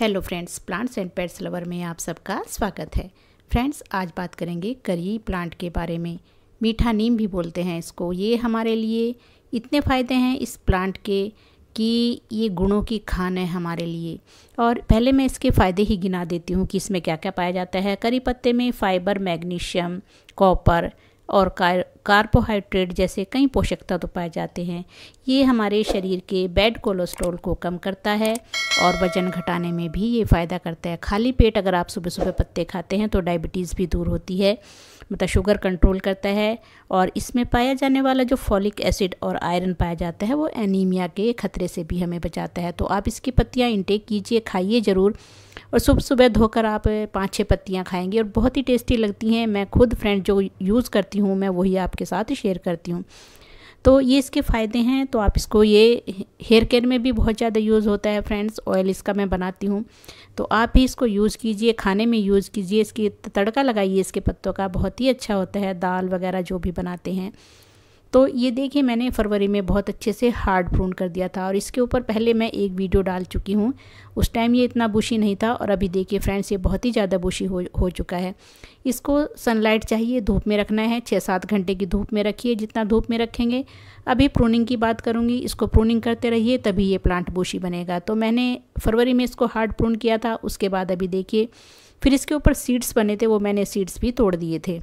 hello friends plants and pets lover में आप सबका स्वागत है फ्रेंड्स आज बात करेंगे करी प्लांट के बारे में मीठा नीम भी बोलते हैं इसको ये हमारे लिए इतने फ़ायदे हैं इस प्लांट के कि ये गुणों की खान है हमारे लिए और पहले मैं इसके फ़ायदे ही गिना देती हूँ कि इसमें क्या क्या पाया जाता है करी पत्ते में फाइबर मैग्नीशियम कॉपर और कार्बोहाइड्रेट जैसे कई पोषक तत्व पाए जाते हैं ये हमारे शरीर के बैड कोलेस्ट्रॉल को कम करता है और वज़न घटाने में भी ये फ़ायदा करता है खाली पेट अगर आप सुबह सुबह पत्ते खाते हैं तो डायबिटीज़ भी दूर होती है मतलब शुगर कंट्रोल करता है और इसमें पाया जाने वाला जो फॉलिक एसिड और आयरन पाया जाता है वो एनीमिया के खतरे से भी हमें बचाता है तो आप इसकी पत्तियाँ इंटेक कीजिए खाइए ज़रूर और सुबह सुबह धोकर आप पाँच छः पत्तियाँ खाएंगे और बहुत ही टेस्टी लगती हैं मैं खुद फ्रेंड जो यूज़ करती हूँ मैं वही आपके साथ शेयर करती हूँ तो ये इसके फ़ायदे हैं तो आप इसको ये हेयर केयर में भी बहुत ज़्यादा यूज़ होता है फ्रेंड्स ऑयल इसका मैं बनाती हूँ तो आप ही इसको यूज़ कीजिए खाने में यूज़ कीजिए इसकी तड़का लगाइए इसके पत्तों का बहुत ही अच्छा होता है दाल वगैरह जो भी बनाते हैं तो ये देखिए मैंने फरवरी में बहुत अच्छे से हार्ड प्रून कर दिया था और इसके ऊपर पहले मैं एक वीडियो डाल चुकी हूँ उस टाइम ये इतना बुशी नहीं था और अभी देखिए फ्रेंड्स ये बहुत ही ज़्यादा बुशी हो हो चुका है इसको सनलाइट चाहिए धूप में रखना है छः सात घंटे की धूप में रखिए जितना धूप में रखेंगे अभी प्रूनिंग की बात करूँगी इसको प्रूनिंग करते रहिए तभी ये प्लांट बुशी बनेगा तो मैंने फरवरी में इसको हार्ड प्रून किया था उसके बाद अभी देखिए फिर इसके ऊपर सीड्स बने थे वो मैंने सीड्स भी तोड़ दिए थे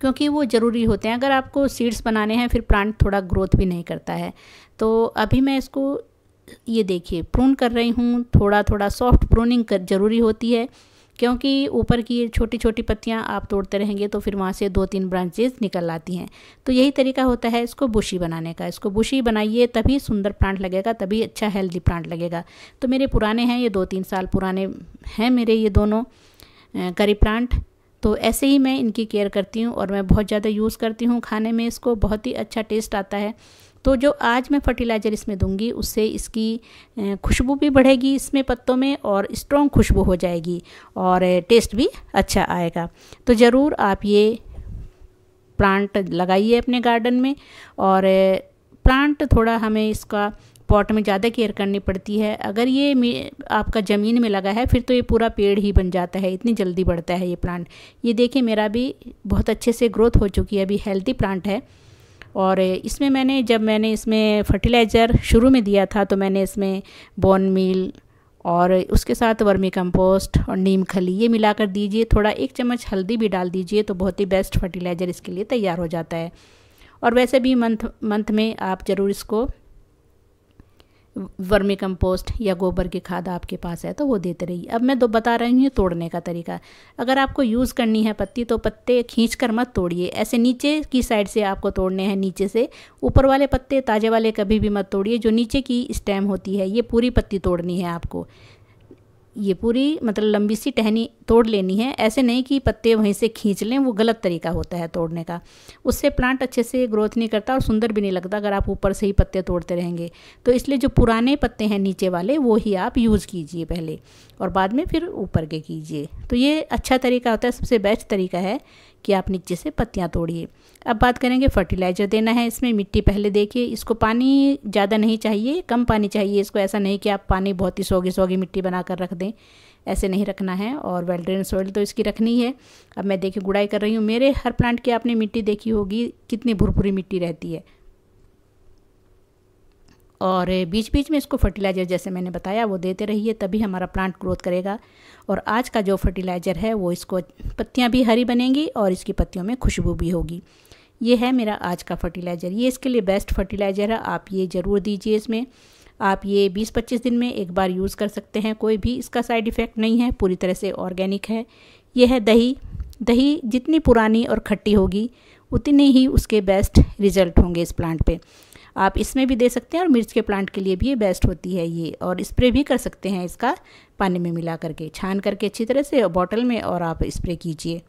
क्योंकि वो ज़रूरी होते हैं अगर आपको सीड्स बनाने हैं फिर प्लांट थोड़ा ग्रोथ भी नहीं करता है तो अभी मैं इसको ये देखिए प्रून कर रही हूँ थोड़ा थोड़ा सॉफ्ट प्रूनिंग कर ज़रूरी होती है क्योंकि ऊपर की ये छोटी छोटी पत्तियाँ आप तोड़ते रहेंगे तो फिर वहाँ से दो तीन ब्रांचेज निकल आती हैं तो यही तरीका होता है इसको बुशी बनाने का इसको बुशी बनाइए तभी सुंदर प्लांट लगेगा तभी अच्छा हेल्दी प्लांट लगेगा तो मेरे पुराने हैं ये दो तीन साल पुराने हैं मेरे ये दोनों करी प्लांट तो ऐसे ही मैं इनकी केयर करती हूँ और मैं बहुत ज़्यादा यूज़ करती हूँ खाने में इसको बहुत ही अच्छा टेस्ट आता है तो जो आज मैं फर्टिलाइज़र इसमें दूंगी उससे इसकी खुशबू भी बढ़ेगी इसमें पत्तों में और स्ट्रॉन्ग खुशबू हो जाएगी और टेस्ट भी अच्छा आएगा तो ज़रूर आप ये प्लांट लगाइए अपने गार्डन में और प्लांट थोड़ा हमें इसका पॉट में ज़्यादा केयर करनी पड़ती है अगर ये आपका ज़मीन में लगा है फिर तो ये पूरा पेड़ ही बन जाता है इतनी जल्दी बढ़ता है ये प्लांट ये देखिए मेरा भी बहुत अच्छे से ग्रोथ हो चुकी है अभी हेल्दी प्लांट है और इसमें मैंने जब मैंने इसमें फर्टिलाइज़र शुरू में दिया था तो मैंने इसमें बोन मील और उसके साथ वर्मी कंपोस्ट और नीम खली ये मिलाकर दीजिए थोड़ा एक चम्मच हल्दी भी डाल दीजिए तो बहुत ही बेस्ट फर्टिलाइज़र इसके लिए तैयार हो जाता है और वैसे भी मंथ मंथ में आप ज़रूर इसको वर्मी कंपोस्ट या गोबर की खाद आपके पास है तो वो देते रहिए अब मैं दो बता रही हूँ तोड़ने का तरीका अगर आपको यूज़ करनी है पत्ती तो पत्ते खींच कर मत तोड़िए ऐसे नीचे की साइड से आपको तोड़ने हैं नीचे से ऊपर वाले पत्ते ताज़े वाले कभी भी मत तोड़िए जो नीचे की स्टेम होती है ये पूरी पत्ती तोड़नी है आपको ये पूरी मतलब लंबी सी टहनी तोड़ लेनी है ऐसे नहीं कि पत्ते वहीं से खींच लें वो गलत तरीका होता है तोड़ने का उससे प्लांट अच्छे से ग्रोथ नहीं करता और सुंदर भी नहीं लगता अगर आप ऊपर से ही पत्ते तोड़ते रहेंगे तो इसलिए जो पुराने पत्ते हैं नीचे वाले वो ही आप यूज़ कीजिए पहले और बाद में फिर ऊपर के कीजिए तो ये अच्छा तरीका होता है सबसे बेस्ट तरीका है कि आप नीचे से पत्तियाँ तोड़िए अब बात करेंगे फर्टिलाइज़र देना है इसमें मिट्टी पहले देखिए इसको पानी ज़्यादा नहीं चाहिए कम पानी चाहिए इसको ऐसा नहीं कि आप पानी बहुत ही सोगी सोगी मिट्टी बना कर रख दें ऐसे नहीं रखना है और वेल्ड्रेन ड्रेन सॉइल तो इसकी रखनी है अब मैं देखिए गुड़ाई कर रही हूँ मेरे हर प्लांट की आपने मिट्टी देखी होगी कितनी भुरभुरी मिट्टी रहती है और बीच बीच में इसको फर्टिलाइज़र जैसे मैंने बताया वो देते रहिए तभी हमारा प्लांट ग्रोथ करेगा और आज का जो फर्टिलाइज़र है वो इसको पत्तियाँ भी हरी बनेंगी और इसकी पत्तियों में खुशबू भी होगी ये है मेरा आज का फर्टिलाइज़र ये इसके लिए बेस्ट फर्टिलाइज़र है आप ये ज़रूर दीजिए इसमें आप ये 20-25 दिन में एक बार यूज़ कर सकते हैं कोई भी इसका साइड इफ़ेक्ट नहीं है पूरी तरह से ऑर्गेनिक है यह है दही दही जितनी पुरानी और खट्टी होगी उतने ही उसके बेस्ट रिज़ल्ट होंगे इस प्लांट पे आप इसमें भी दे सकते हैं और मिर्च के प्लांट के लिए भी ये बेस्ट होती है ये और स्प्रे भी कर सकते हैं इसका पानी में मिला करके छान करके अच्छी तरह से बॉटल में और आप स्प्रे कीजिए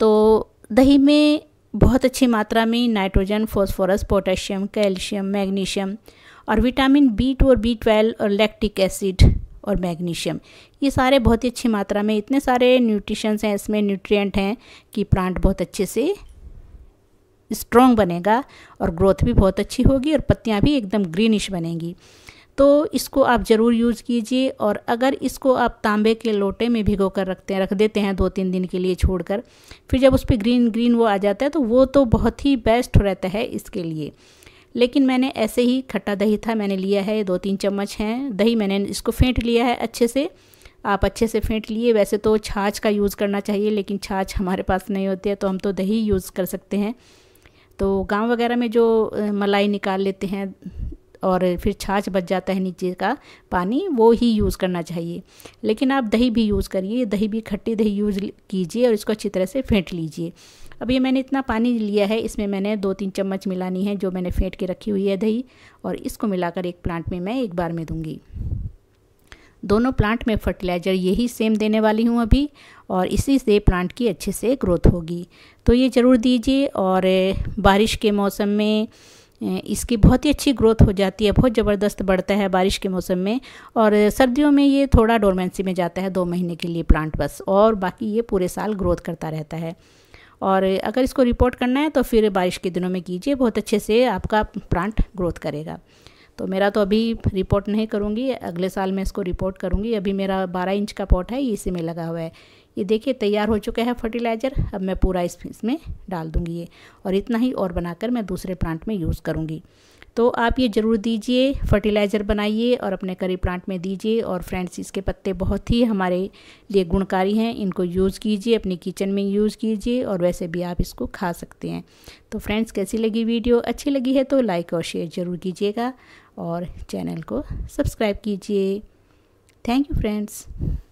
तो दही में बहुत अच्छी मात्रा में nitrogen phosphorus potassium calcium magnesium और विटामिन बी टू और बी ट्वेल्व और लैक्टिक एसिड और मैग्नीशियम ये सारे बहुत ही अच्छी मात्रा में इतने सारे न्यूट्रिशंस हैं इसमें न्यूट्रिएंट हैं कि प्लांट बहुत अच्छे से स्ट्रॉन्ग बनेगा और ग्रोथ भी बहुत अच्छी होगी और पत्तियाँ भी एकदम ग्रीनिश बनेंगी तो इसको आप ज़रूर यूज़ कीजिए और अगर इसको आप तांबे के लोटे में भिगो कर रखते हैं रख देते हैं दो तीन दिन के लिए छोड़ कर फिर जब उस पर ग्रीन ग्रीन वो आ जाता है तो वो तो बहुत ही बेस्ट रहता है इसके लिए लेकिन मैंने ऐसे ही खट्टा दही था मैंने लिया है दो तीन चम्मच हैं दही मैंने इसको फेंट लिया है अच्छे से आप अच्छे से फेंट लिए वैसे तो छाछ का यूज़ करना चाहिए लेकिन छाछ हमारे पास नहीं होती है तो हम तो दही यूज़ कर सकते हैं तो गांव वगैरह में जो मलाई निकाल लेते हैं और फिर छाछ बच जाता है नीचे का पानी वो ही यूज़ करना चाहिए लेकिन आप दही भी यूज़ करिए दही भी खट्टी दही यूज़ कीजिए और इसको अच्छी तरह से फेंट लीजिए अब ये मैंने इतना पानी लिया है इसमें मैंने दो तीन चम्मच मिलानी है जो मैंने फेंट के रखी हुई है दही और इसको मिलाकर एक प्लांट में मैं एक बार में दूँगी दोनों प्लांट में फर्टिलाइज़र यही सेम देने वाली हूँ अभी और इसी से प्लांट की अच्छे से ग्रोथ होगी तो ये ज़रूर दीजिए और बारिश के मौसम में इसकी बहुत ही अच्छी ग्रोथ हो जाती है बहुत ज़बरदस्त बढ़ता है बारिश के मौसम में और सर्दियों में ये थोड़ा डोरमेंसी में जाता है दो महीने के लिए प्लांट बस और बाकी ये पूरे साल ग्रोथ करता रहता है और अगर इसको रिपोर्ट करना है तो फिर बारिश के दिनों में कीजिए बहुत अच्छे से आपका प्लांट ग्रोथ करेगा तो मेरा तो अभी रिपोर्ट नहीं करूँगी अगले साल मैं इसको रिपोर्ट करूँगी अभी मेरा बारह इंच का पॉट है इसी में लगा हुआ है ये देखिए तैयार हो चुका है फर्टिलाइज़र अब मैं पूरा इस इसमें डाल दूंगी ये और इतना ही और बनाकर मैं दूसरे प्लांट में यूज़ करूँगी तो आप ये ज़रूर दीजिए फर्टिलाइज़र बनाइए और अपने करी प्लांट में दीजिए और फ्रेंड्स इसके पत्ते बहुत ही हमारे लिए गुणकारी हैं इनको यूज़ कीजिए अपनी किचन में यूज़ कीजिए और वैसे भी आप इसको खा सकते हैं तो फ्रेंड्स कैसी लगी वीडियो अच्छी लगी है तो लाइक और शेयर ज़रूर कीजिएगा और चैनल को सब्सक्राइब कीजिए थैंक यू फ्रेंड्स